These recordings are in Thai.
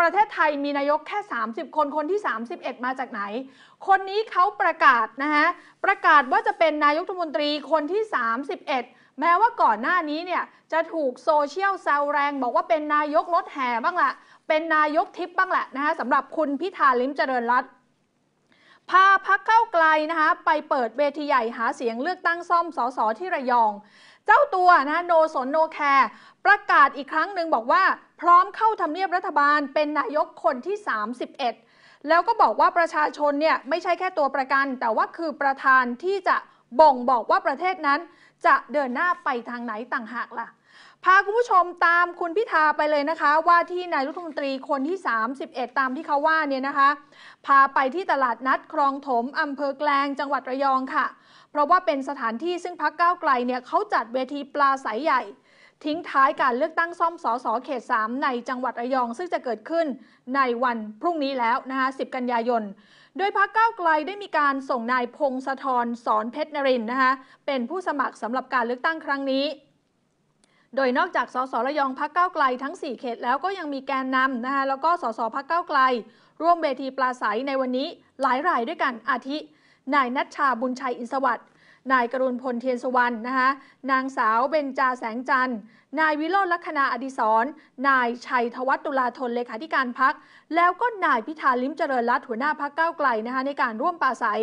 ประเทศไทยมีนายกแค่ 30 คนคนที่ 31 มาจากไหน คนนี้เขาประกาศนะฮะ ประกาศว่าจะเป็นนายกรัฐมนตรีคนที่ 31 แม้ว่าก่อนหน้านี้เนี่ย จะถูกโซเชียลแซวแรงบอกว่าเป็นนายกรถแห่บ้างละ เป็นนายกทิพย์บ้างแหละนะฮะสำหรับคุณพิธาลิมเจริญรัตน์พาพักเก้าไกลนะคะไปเปิดเวทีใหญ่หาเสียงเลือกตั้งซ่อมสสที่ระยอง เจ้าตัวนะโนสนโนแคร์ประกาศอีกครั้งหนึ่งบอกว่าพร้อมเข้าทำเนียบรัฐบาลเป็นนายกคนที่ 31 แล้วก็บอกว่าประชาชนเนี่ย ไม่ใช่แค่ตัวประกัน แต่ว่าคือประธานที่จะบ่งบอกว่าประเทศนั้น จะเดินหน้าไปทางไหนต่างหากล่ะ พาคุณผู้ชมตามคุณพิธาไปเลยนะคะ ว่าที่นายรัฐมนตรีคนที่ 31 ตามที่เขาว่าเนี่ยนะคะ พาไปที่ตลาดนัดคลองถม อำเภอแกลงจังหวัดระยองค่ะ เพราะว่าเป็นสถานที่ซึ่งพักก้าวไกลเนี่ยเขาจัดเวทีปลาใสาใหญ่ทิ้งท้ายการเลือกตั้งซ่อมสอสอเขต 3 ในจังหวัดระยองซึ่งจะเกิดขึ้นในวันพรุ่งนี้แล้วนะคะ10 กันยายนโดยพักเก้าไกลได้มีการส่งนายพงศธรสอนเพชรนรินนะคะเป็นผู้สมัครสำหรับการเลือกตั้งครั้งนี้ โดยนอกจากสสระยองพักเก้าไกลทั้ง4 เขตแล้วก็ยังมีแกนนำนะคะแล้วก็สสพักเก้าไกล ร่วมเวทีปลาใสในวันนี้หลายรายด้วยกันอาทินายนัชชาบุญชัยอินสวัสด์นายกรุณพลเทียนสวรรณนะคะนางสาวเบญจาแสงจันทร์ นายวิโรจน์ลัคนาอดิศรนายชัยธวัฒนตุลาธนเลขาธิการพัก แล้วก็นายพิธาลิมเจริญรัตน์หัวหน้าพักเก้าไกลนะคะในการร่วมปราศัย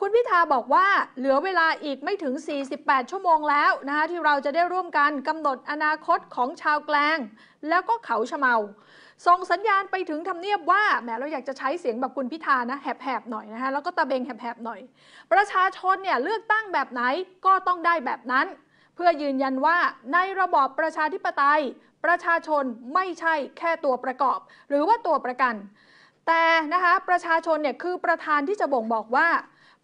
คุณพิธาบอกว่าเหลือเวลาอีกไม่ถึง 48 ชั่วโมงแล้วนะคะที่เราจะได้ร่วมกันกำหนดอนาคตของชาวแกลงแล้วก็เขาชะเมา ส่งสัญญาณไปถึงทำเนียบว่าแหมเราอยากจะใช้เสียงแบบคุณพิธานะแหบๆหน่อยนะคะแล้วก็ตะเบงแหบๆหน่อย ประชาชนเนี่ยเลือกตั้งแบบไหนก็ต้องได้แบบนั้น เพื่อยืนยันว่าในระบอบประชาธิปไตย ประชาชนไม่ใช่แค่ตัวประกอบหรือว่าตัวประกัน แต่นะคะประชาชนเนี่ยคือประธานที่จะบ่งบอกว่า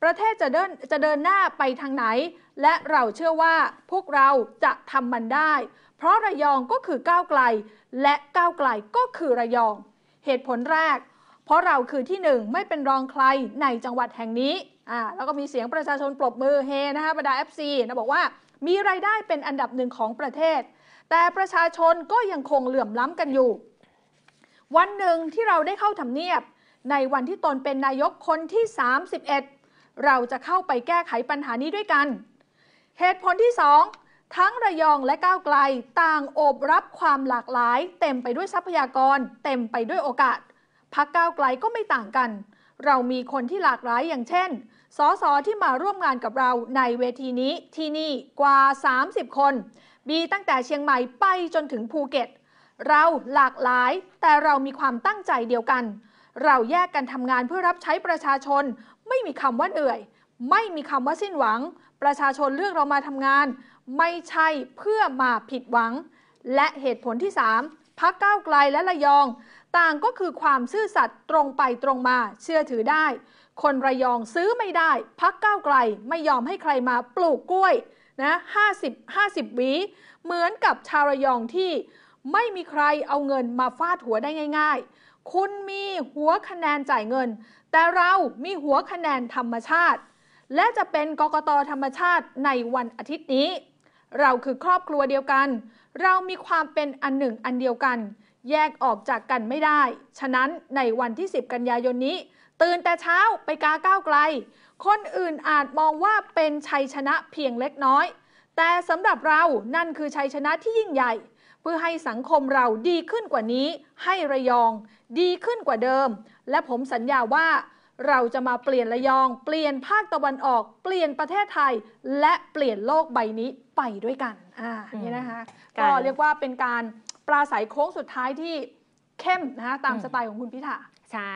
ประเทศจะเดินจะเดินหน้าไปทางไหน และเราเชื่อว่าพวกเราจะทำมันได้ เพราะระยองก็คือก้าวไกลและก้าวไกลก็คือระยองเหตุผลแรก เพราะเราคือที่หนึ่งไม่เป็นรองใครในจังหวัดแห่งนี้อ่าแล้วก็มีเสียงประชาชนปรบมือเฮนะคะบรรดาเอฟซีนะบอกว่ามีรายได้เป็นอันดับหนึ่งของประเทศ แต่ประชาชนก็ยังคงเหลื่อมล้ำกันอยู่ วันหนึ่งที่เราได้เข้าทำเนียบในวันที่ตนเป็นนายกคนที่31เราจะเข้าไปแก้ไขปัญหานี้ด้วยกัน เหตุผลที่ 2 ทั้งระยองและก้าวไกลต่างโอบรับความหลากหลายเต็มไปด้วยทรัพยากรเต็มไปด้วยโอกาสพักก้าวไกลก็ไม่ต่างกัน เรามีคนที่หลากหลายอย่างเช่นสสที่มาร่วมงานกับเราในเวทีนี้ที่นี่กว่า 30 คนมีตั้งแต่เชียงใหม่ไปจนถึงภูเก็ต เราหลากหลาย แต่เรามีความตั้งใจเดียวกัน เราแยกกันทำงานเพื่อรับใช้ประชาชนไม่มีคำว่าเหนื่อย ไม่มีคำว่าสิ้นหวัง ประชาชนเลือกเรามาทำงานไม่ใช่เพื่อมาผิดหวังและเหตุผลที่3พักก้าวไกลและระยอง ต่างก็คือความซื่อสัตย์ตรงไปตรงมา เชื่อถือได้ คนระยองซื้อไม่ได้พักก้าวไกล ไม่ยอมให้ใครมาปลูกกล้วยนะ50 50วีเหมือนกับชาวระยองที่ไม่มีใครเอาเงินมาฟาดหัวได้ง่ายๆคุณมีหัวคะแนนจ่ายเงิน แต่เรามีหัวคะแนนธรรมชาติ และจะเป็นกกตธรรมชาติในวันอาทิตย์นี้ เราคือครอบครัวเดียวกัน เรามีความเป็นอันหนึ่งอันเดียวกัน แยกออกจากกันไม่ได้ ฉะนั้นในวันที่ 10 กันยายนนี้ ตื่นแต่เช้าไปกาก้าวไกล คนอื่นอาจมองว่าเป็นชัยชนะเพียงเล็กน้อย แต่สำหรับเรานั่นคือชัยชนะที่ยิ่งใหญ่เพื่อให้สังคมเราดีขึ้นกว่านี้ ให้ระยองดีขึ้นกว่าเดิม และผมสัญญาว่าเราจะมาเปลี่ยนระยองเปลี่ยนภาคตะวันออก เปลี่ยนประเทศไทยและเปลี่ยนโลกใบนี้ไปด้วยกันอ่านี่นะคะก็เรียกว่าเป็นการปราศัยโค้งสุดท้ายที่เข้มนะคะตามสไตล์ของคุณพิธาใช่